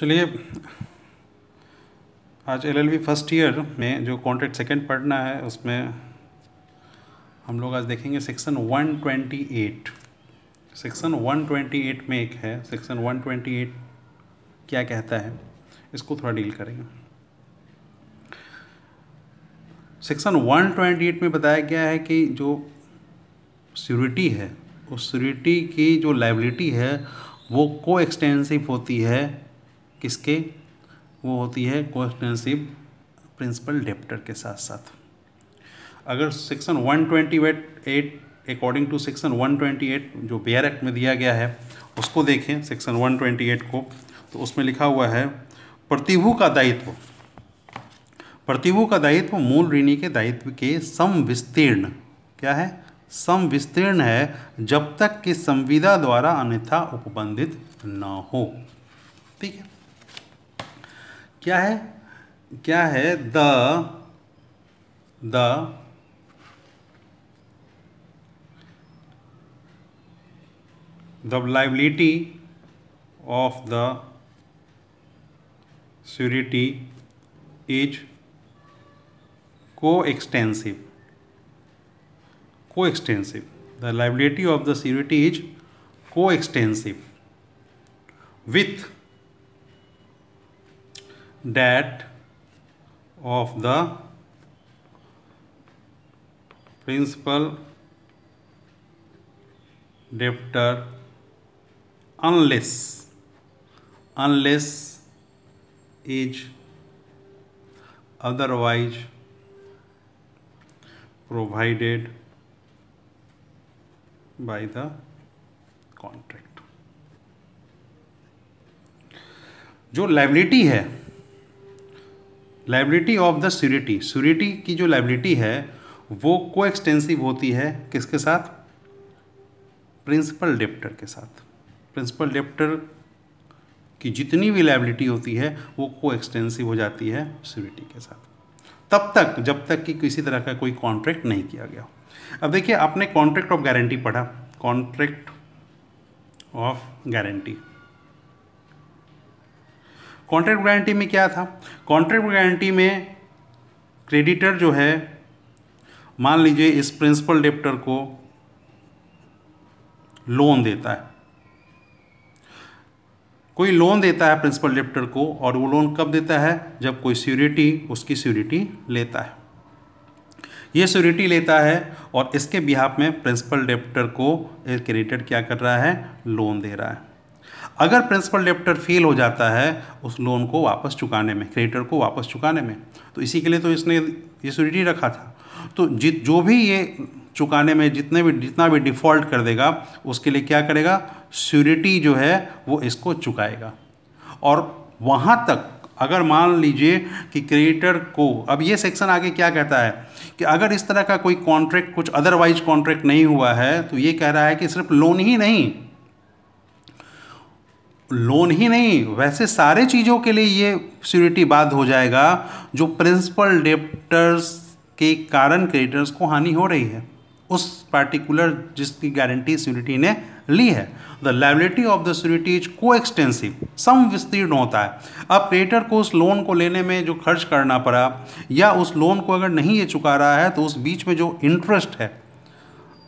चलिए आज LLB first year में जो कॉन्ट्रैक्ट सेकंड पढ़ना है उसमें हम लोग आज देखेंगे सेक्शन 128 सेक्शन 128 में एक है सेक्शन 128 क्या कहता है इसको थोड़ा डील करेंगे सेक्शन 128 में बताया गया है कि जो सिक्योरिटी है उस सिक्योरिटी की जो लाइबिलिटी है वो को एक्सटेंसिव होती है किसके वो होती है कोस्टेंसिव प्रिंसिपल डेप्टर के साथ साथ अगर section 128 eight according to section 128 जो बेयर एक्ट में दिया गया है उसको देखें सेक्शन 128 को तो उसमें लिखा हुआ है प्रतिभु का दायित्व प्रतिभु का दायित्व मूल ऋणी के दायित्व के सम विस्तीर्ण क्या है सम विस्तीर्ण है जब तक कि संविदा द्वारा अन्यथा उपबंधित न हो ठीक है क्या है क्या है the liability of the surety is coextensive coextensive the liability of the surety is coextensive with that of the principal debtor unless unless is otherwise provided by the contract जो liability है liability of the surety surety की जो liability है वो को extensive होती है किसके साथ प्रिंसिपल डेप्टर के साथ प्रिंसिपल डेप्टर की जितनी भी लाइबिलिटी होती है वो को एक्सटेंसिव हो जाती है सूरिटी के साथ तब तक जब तक कि किसी तरह का कोई कॉन्ट्रैक्ट नहीं किया गया अब देखिए आपने कॉन्ट्रैक्ट ऑफ गारंटी पढ़ा contract of guarantee contract guarantee में क्या था कॉन्ट्रैक्ट गारंटी में क्रेडिटर जो है मान लीजिए इस प्रिंसिपल डेप्टर को लोन देता है कोई लोन देता है प्रिंसिपल डेप्टर को और वो लोन कब देता है जब कोई सिक्योरिटी उसकी सिक्योरिटी लेता है ये सिक्योरिटी लेता है और इसके बिहाफ में प्रिंसिपल डेप्टर को क्रेडिटर क्या कर रहा है लोन दे रहा है अगर प्रिंसिपल डेप्टर फेल हो जाता है उस लोन को वापस चुकाने में क्रेडिटर को वापस चुकाने में तो इसी के लिए तो इसने ये सूरिटी रखा था तो जित जो भी ये चुकाने में जितने भी जितना भी डिफ़ॉल्ट कर देगा उसके लिए क्या करेगा स्योरिटी जो है वो इसको चुकाएगा और वहाँ तक अगर मान लीजिए कि क्रिएटर को अब ये सेक्शन आगे क्या कहता है कि अगर इस तरह का कोई कॉन्ट्रैक्ट कुछ अदरवाइज कॉन्ट्रैक्ट नहीं हुआ है तो ये कह रहा है कि सिर्फ लोन ही नहीं लोन ही नहीं वैसे सारे चीज़ों के लिए ये सिक्योरिटी बाध हो जाएगा जो प्रिंसिपल डेप्टर्स के कारण क्रेडिटर्स को हानि हो रही है उस पार्टिकुलर जिसकी गारंटी सिक्योरिटी ने ली है the liability of the security is coextensive सम विस्तीर्ण होता है अब क्रेडिटर को उस लोन को लेने में जो खर्च करना पड़ा या उस लोन को अगर नहीं ये चुका रहा है तो उस बीच में जो इंटरेस्ट है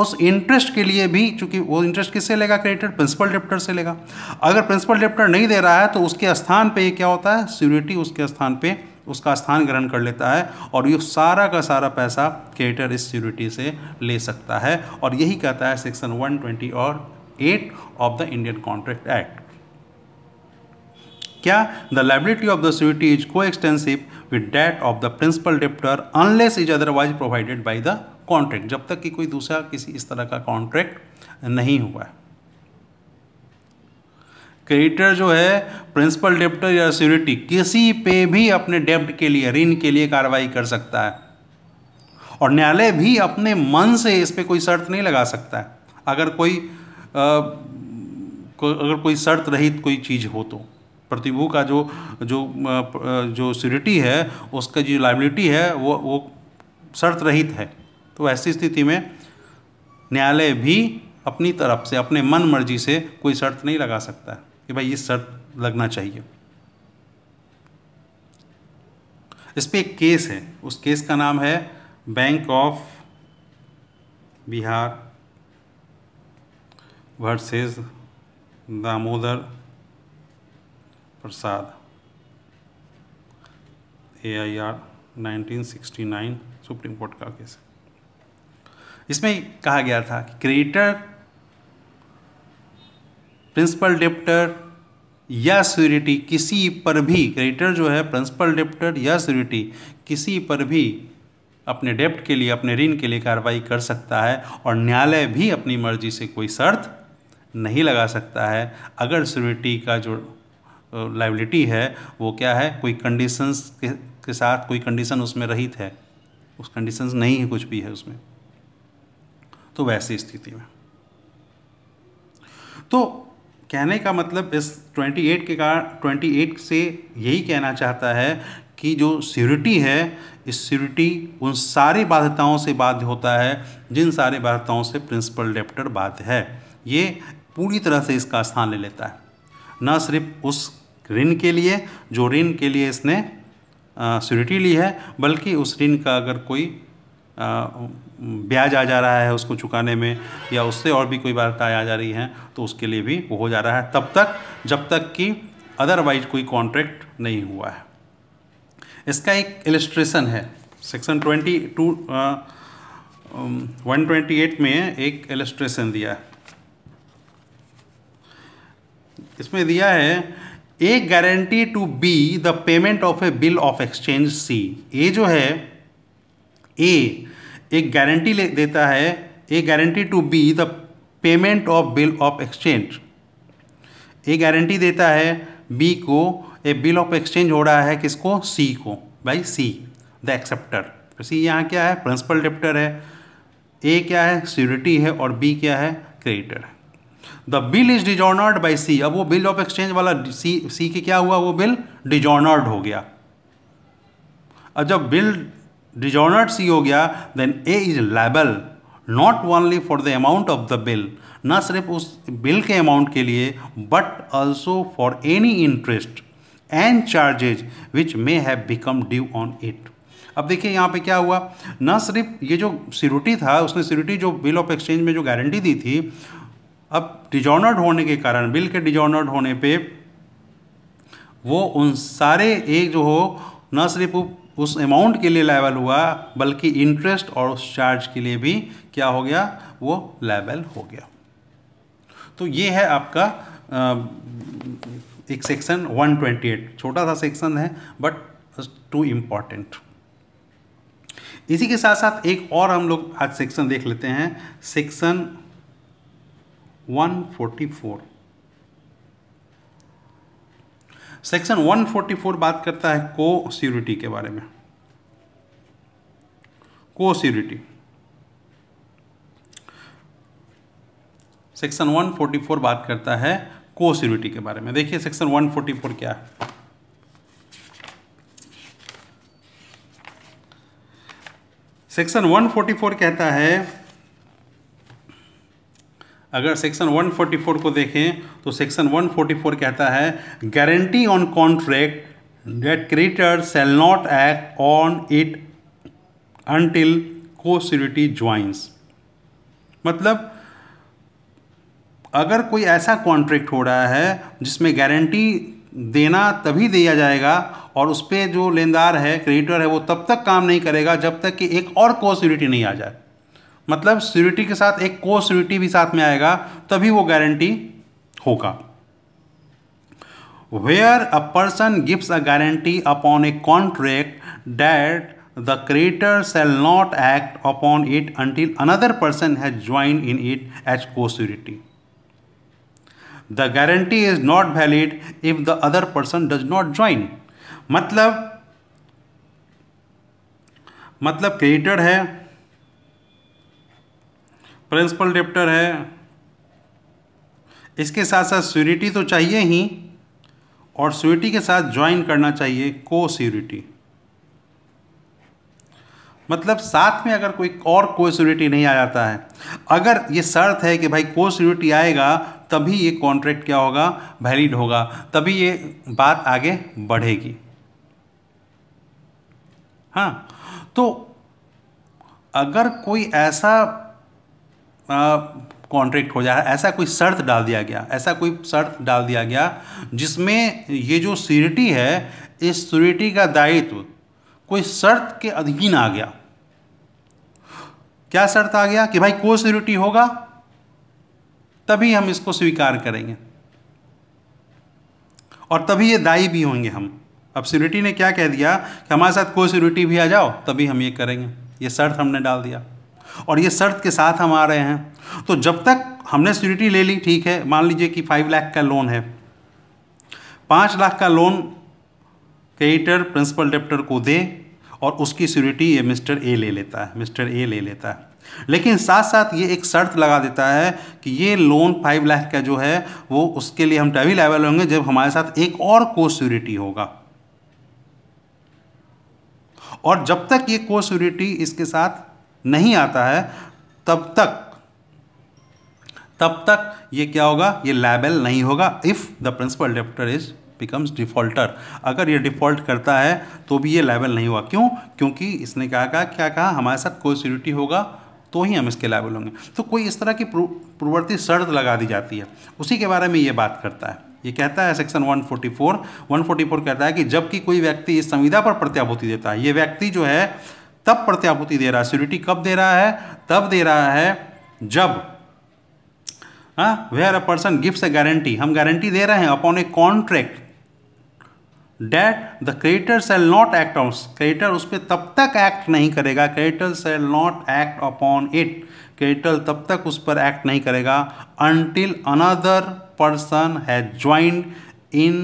उस इंटरेस्ट के लिए भी चूंकि वो इंटरेस्ट किससे लेगा क्रेडिटर प्रिंसिपल डेप्टर से लेगा अगर प्रिंसिपल डेप्टर नहीं दे रहा है तो उसके स्थान पे ये क्या होता है सिक्योरिटी उसके स्थान पे उसका स्थान ग्रहण कर लेता है और ये सारा का सारा पैसा क्रेडिटर इस सिक्योरिटी से ले सकता है और यही कहता है सेक्शन वन और eight of the Indian Contract Act क्या the liability of the security is coextensive with debt of the principal debtor unless is otherwise provided by the contract जब तक कि कोई दूसरा किसी इस तरह का कॉन्ट्रैक्ट नहीं हुआ है क्रेडिटर जो है प्रिंसिपल डेप्टर या सिक्योरिटी किसी पे भी अपने डेप्ट के लिए ऋण के लिए कार्रवाई कर सकता है और न्यायालय भी अपने मन से इस पर कोई शर्त नहीं लगा सकता है अगर कोई आ, को, अगर कोई शर्त रहित कोई चीज़ हो तो प्रतिभू का जो जो जो सिक्योरिटी है उसका जो लाइबिलिटी है वो वो शर्त रहित है तो ऐसी स्थिति में न्यायालय भी अपनी तरफ से अपने मन मर्जी से कोई शर्त नहीं लगा सकता कि भाई ये शर्त लगना चाहिए इस पर एक केस है उस केस का नाम है Bank of Bihar versus Damodar Prasad A I R nineteen sixty nine Supreme Court का केस है इसमें कहा गया था कि क्रेडिटर प्रिंसिपल डेप्टर या स्यूरिटी किसी पर भी क्रेडिटर जो है प्रिंसिपल डेप्टर या स्यूरिटी किसी पर भी अपने डेप्ट के लिए अपने ऋण के लिए कार्रवाई कर सकता है और न्यायालय भी अपनी मर्जी से कोई शर्त नहीं लगा सकता है अगर स्यूरिटी का जो लाइबिलिटी है वो क्या है कोई कंडीशंस के, के साथ कोई कंडीशन उसमें रहित है उस कंडीशंस नहीं है कुछ भी है उसमें तो वैसी स्थिति में तो कहने का मतलब इस 28 के कारण 28 से यही कहना चाहता है कि जो सीरिटी है इस सीरिटी उन सारी बाध्यताओं से बाध्य होता है जिन सारे बाध्यताओं से प्रिंसिपल डेप्टर बाध्य है ये पूरी तरह से इसका स्थान ले लेता है न सिर्फ उस ऋण के लिए जो ऋण के लिए इसने सीरिटी ली है बल्कि उस ऋण का अगर कोई ब्याज आ जा रहा है उसको चुकाने में या उससे और भी कोई वार्ताएँ आ जा रही हैं तो उसके लिए भी वो हो जा रहा है तब तक जब तक कि अदरवाइज कोई कॉन्ट्रैक्ट नहीं हुआ है इसका एक इलस्ट्रेशन है section twenty two one twenty eight में एक इलस्ट्रेशन दिया है इसमें दिया है A guarantee to B the payment of a bill of exchange C ये जो है ए एक गारंटी ले देता है A guarantee to B the payment of bill of exchange A guarantee देता है बी को ए बिल ऑफ एक्सचेंज हो रहा है किसको सी को by C the acceptor C यहाँ क्या है प्रिंसिपल डेप्टर है ए क्या है सिक्योरिटी है और बी क्या है क्रेडिटर है the bill is dishonoured by C अब वो बिल ऑफ एक्सचेंज वाला सी सी के क्या हुआ वो बिल डिजॉर्नर्ड हो गया अब जब बिल डिजॉर्नर सी हो गया then A is liable not only for the amount of the bill न सिर्फ उस बिल के अमाउंट के लिए but also for any interest and charges which may have become due on it अब देखिए यहाँ पे क्या हुआ न सिर्फ ये जो सिक्योरिटी था उसने सिक्योरिटी जो बिल ऑफ एक्सचेंज में जो गारंटी दी थी अब डिजॉनर्ड होने के कारण बिल के डिजॉनर्ड होने पे वो उन सारे एक जो हो न सिर्फ उस अमाउंट के लिए लाइबल हुआ बल्कि इंटरेस्ट और उस चार्ज के लिए भी क्या हो गया वो लाइबल हो गया तो ये है आपका एक सेक्शन 128 छोटा सा सेक्शन है बट टू इम्पॉर्टेंट इसी के साथ साथ एक और हम लोग आज सेक्शन देख लेते हैं सेक्शन 144 सेक्शन 144 बात करता है को सिक्योरिटी के बारे में को सिक्योरिटी सेक्शन 144 बात करता है को सिक्योरिटी के बारे में देखिए सेक्शन 144 क्या है सेक्शन 144 कहता है अगर सेक्शन 144 को देखें तो सेक्शन 144 कहता है guarantee on contract that creditor shall not act on it until co surety joins मतलब अगर कोई ऐसा कॉन्ट्रैक्ट हो रहा है जिसमें गारंटी देना तभी दिया जाएगा और उस पर जो लेनदार है क्रेडिटर है वो तब तक काम नहीं करेगा जब तक कि एक और कोस्यूरिटी नहीं आ जाए मतलब स्यूरिटी के साथ एक को स्यूरिटी भी साथ में आएगा तभी वो गारंटी होगा where a person gives a guarantee upon a contract that the creditor shall not act upon it until another person has joined in it as co surety the guarantee is not valid if the other person does not join मतलब मतलब creator है principal debtor है इसके साथ साथ स्यूरिटी तो चाहिए ही और स्यूरिटी के साथ ज्वाइन करना चाहिए को स्यूरिटी मतलब साथ में अगर कोई और को स्यूरिटी नहीं आ जाता है अगर ये शर्त है कि भाई को स्यूरिटी आएगा तभी ये कॉन्ट्रैक्ट क्या होगा वैलिड होगा तभी ये बात आगे बढ़ेगी हाँ तो अगर कोई ऐसा कॉन्ट्रैक्ट हो जाए ऐसा कोई शर्त डाल दिया गया ऐसा कोई शर्त डाल दिया गया जिसमें ये जो सीरिटी है इस सीरिटी का दायित्व कोई शर्त के अधीन आ गया क्या शर्त आ गया कि भाई को सीरिटी होगा तभी हम इसको स्वीकार करेंगे और तभी ये दायी भी होंगे हम अब सीरिटी ने क्या कह दिया कि हमारे साथ को सीरिटी भी आ जाओ तभी हम ये करेंगे ये शर्त हमने डाल दिया और ये शर्त के साथ हम आ रहे हैं तो जब तक हमने सिक्योरिटी ले ली ठीक है मान लीजिए कि फाइव लाख का लोन है पाँच लाख का लोन क्रेडिटर प्रिंसिपल डेप्टर को दे और उसकी सिक्योरिटी ये मिस्टर ए ले लेता है मिस्टर ए ले लेता है लेकिन साथ साथ ये एक शर्त लगा देता है कि ये लोन फाइव लाख का जो है वो उसके लिए हम टैवी लेवल होंगे जब हमारे साथ एक और को सिक्योरिटी होगा और जब तक ये को सिक्योरिटी इसके साथ नहीं आता है तब तक तब तक ये क्या होगा ये लेबल नहीं होगा if the principal debtor is becomes defaulter अगर ये डिफॉल्ट करता है तो भी ये लेबल नहीं हुआ क्यों क्योंकि इसने क्या कहा क्या कहा हमारे साथ कोई सिक्योरिटी होगा तो ही हम इसके लेबल होंगे तो कोई इस तरह की प्रवृत्ति शर्त लगा दी जाती है उसी के बारे में ये बात करता है ये कहता है सेक्शन 144 144 कहता है कि जबकि कोई व्यक्ति इस संविधा पर प्रत्याभूति देता है ये व्यक्ति जो है तब प्रत्यापूर्ति दे रहा है सिक्योरिटी कब दे रहा है तब दे रहा है जब or a person gift a guarantee हम गारंटी दे रहे हैं upon a contract that the creditor shall not act on creditor उस पर तब तक एक्ट नहीं करेगा creditor shall not act upon it creditor तब तक उस पर एक्ट नहीं करेगा until another person has joined in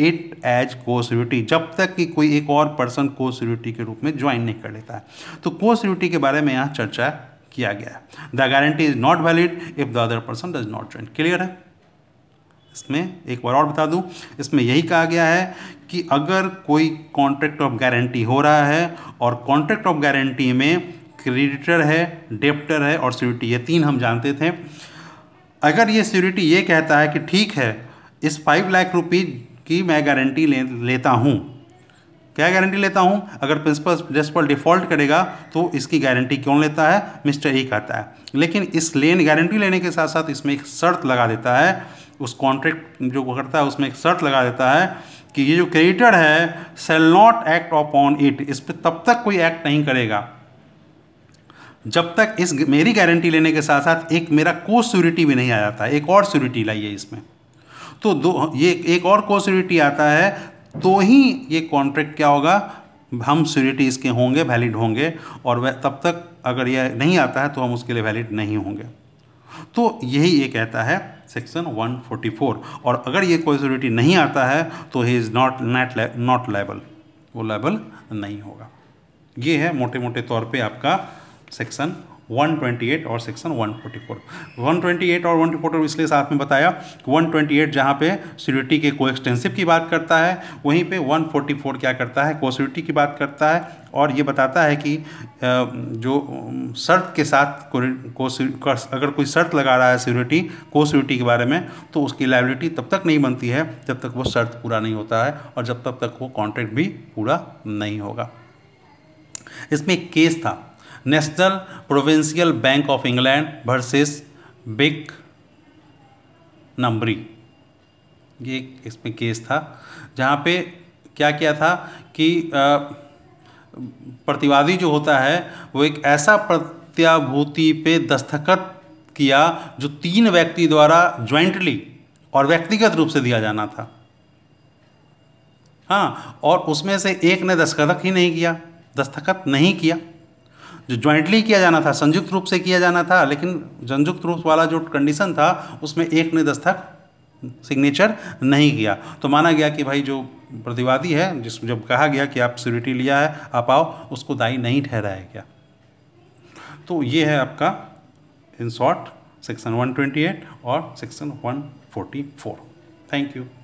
it as co security जब तक कि कोई एक और पर्सन को सिक्योरिटी के रूप में ज्वाइन नहीं कर लेता है तो सिक्योरिटी के बारे में यहाँ चर्चा किया गया है the guarantee is not valid if the other person does not join clear है इसमें एक बार और बता दूं इसमें यही कहा गया है कि अगर कोई कॉन्ट्रैक्ट ऑफ गारंटी हो रहा है और कॉन्ट्रैक्ट ऑफ गारंटी में क्रेडिटर है डेप्टर है और सिक्योरिटी ये तीन हम जानते थे अगर ये सिक्योरिटी ये कहता है कि ठीक है इस फाइव लाख रुपीज़ कि मैं गारंटी ले लेता हूँ क्या गारंटी लेता हूँ अगर प्रिंसिपल प्रिंसिपल डिफॉल्ट करेगा तो इसकी गारंटी क्यों लेता है मिस्टर ई कहता है लेकिन इस लेन गारंटी लेने के साथ साथ इसमें एक शर्त लगा देता है उस कॉन्ट्रैक्ट जो करता है उसमें एक शर्त लगा देता है कि ये जो क्रेडिटर है shall not act upon it इस पर तब तक कोई एक्ट नहीं करेगा जब तक इस मेरी गारंटी लेने के साथ साथ एक मेरा को स्यूरिटी भी नहीं आ जाता एक और श्योरिटी लाइए इसमें तो दो ये एक और को आता है तो ही ये कॉन्ट्रैक्ट क्या होगा हम श्योरिटी इसके होंगे वैलिड होंगे और वह तब तक अगर यह नहीं आता है तो हम उसके लिए वैलिड नहीं होंगे तो यही ये कहता है सेक्शन 144 और अगर ये कोई नहीं आता है तो he is not not not liable वो लेबल नहीं होगा ये है मोटे मोटे तौर पे आपका सेक्शन 128 और सेक्शन 144 128 और 144 इसलिए साथ में बताया 128 जहाँ पे सिक्योरिटी के कोएक्सटेंसिव की बात करता है वहीं पे 144 क्या करता है कोसिक्योरिटी की बात करता है और ये बताता है कि जो शर्त के साथ अगर कोई शर्त लगा रहा है सिक्योरिटी को सिक्योरिटी के बारे में तो उसकी लाइबिलिटी तब तक नहीं बनती है जब तक वो शर्त पूरा नहीं होता है और जब तब तक वो कॉन्ट्रैक्ट भी पूरा नहीं होगा इसमें एक केस था National Provincial Bank of England versus बिग नंबरी ये इसमें केस था जहाँ पे क्या किया था कि प्रतिवादी जो होता है वो एक ऐसा प्रत्याभूति पे दस्तखत किया जो तीन व्यक्ति द्वारा ज्वाइंटली और व्यक्तिगत रूप से दिया जाना था हाँ और उसमें से एक ने दस्तखत ही नहीं किया दस्तखत नहीं किया जो ज्वाइंटली किया जाना था संयुक्त रूप से किया जाना था लेकिन संयुक्त रूप वाला जो कंडीशन था उसमें एक ने दस्तक सिग्नेचर नहीं किया तो माना गया कि भाई जो प्रतिवादी है जिस जब कहा गया कि आप सिक्योरिटी लिया है आप आओ उसको दाई नहीं ठहराया गया तो ये है आपका इन शॉर्ट सेक्शन 128 और सेक्शन 144 थैंक यू